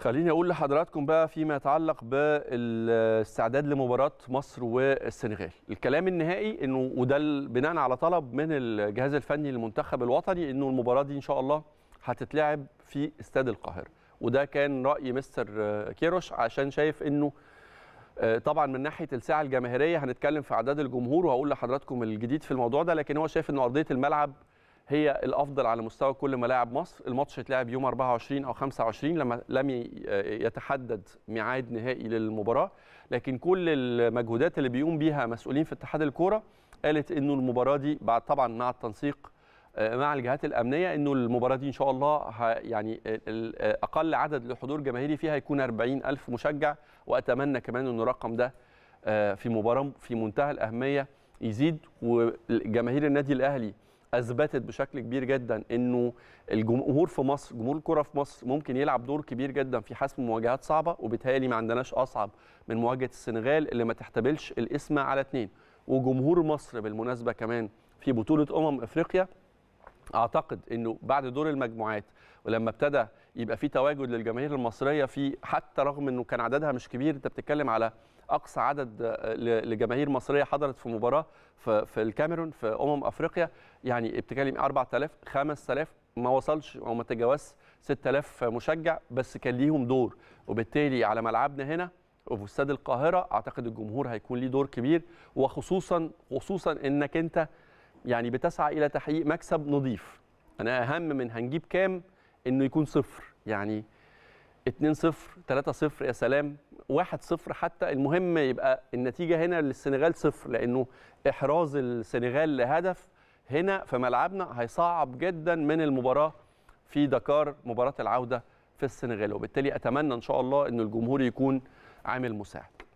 خليني اقول لحضراتكم بقى فيما يتعلق بالاستعداد لمباراه مصر والسنغال الكلام النهائي انه وده بناء على طلب من الجهاز الفني للمنتخب الوطني انه المباراه دي ان شاء الله هتتلعب في استاد القاهره وده كان راي مستر كيروش عشان شايف انه آه، طبعا من ناحيه الساعه الجماهيريه هنتكلم في اعداد الجمهور وهقول لحضراتكم الجديد في الموضوع ده لكن هو شايف انه ارضيه الملعب هي الافضل على مستوى كل ملاعب مصر الماتش هيتلعب يوم 24 او 25 لما لم يتحدد ميعاد نهائي للمباراه لكن كل المجهودات اللي بيقوم بيها مسؤولين في اتحاد الكوره قالت انه المباراه دي بعد طبعا مع التنسيق آه، مع الجهات الامنيه انه المباراه دي ان شاء الله يعني آه، اقل عدد لحضور جماهيري فيها هيكون 40000 مشجع واتمنى كمان ان الرقم ده آه، في مباراه في منتهى الاهميه يزيد وجماهير النادي الاهلي اثبتت بشكل كبير جدا انه الجمهور في مصر جمهور الكره في مصر ممكن يلعب دور كبير جدا في حسم مواجهات صعبه وبالتالي ما عندناش اصعب من مواجهه السنغال اللي ما تحتملش القسمه على اثنين وجمهور مصر بالمناسبه كمان في بطوله امم افريقيا اعتقد انه بعد دور المجموعات ولما ابتدى يبقى في تواجد للجماهير المصريه في حتى رغم انه كان عددها مش كبير انت بتتكلم على اقصى عدد لجماهير مصريه حضرت في مباراه في الكاميرون في امم افريقيا يعني بتتكلم 4000 5000 ما وصلش او ما تجاوزش 6000 مشجع بس كان ليهم دور وبالتالي على ملعبنا هنا وفي استاد القاهره اعتقد الجمهور هيكون ليه دور كبير وخصوصا خصوصا انك انت يعني بتسعى الى تحقيق مكسب نظيف انا اهم من هنجيب كام انه يكون صفر يعني 2 0 3 0 يا سلام 1 0 حتى المهم يبقى النتيجه هنا للسنغال صفر لانه احراز السنغال لهدف هنا في ملعبنا هيصعب جدا من المباراه في دكار مباراه العوده في السنغال وبالتالي اتمنى ان شاء الله ان الجمهور يكون عامل مساعد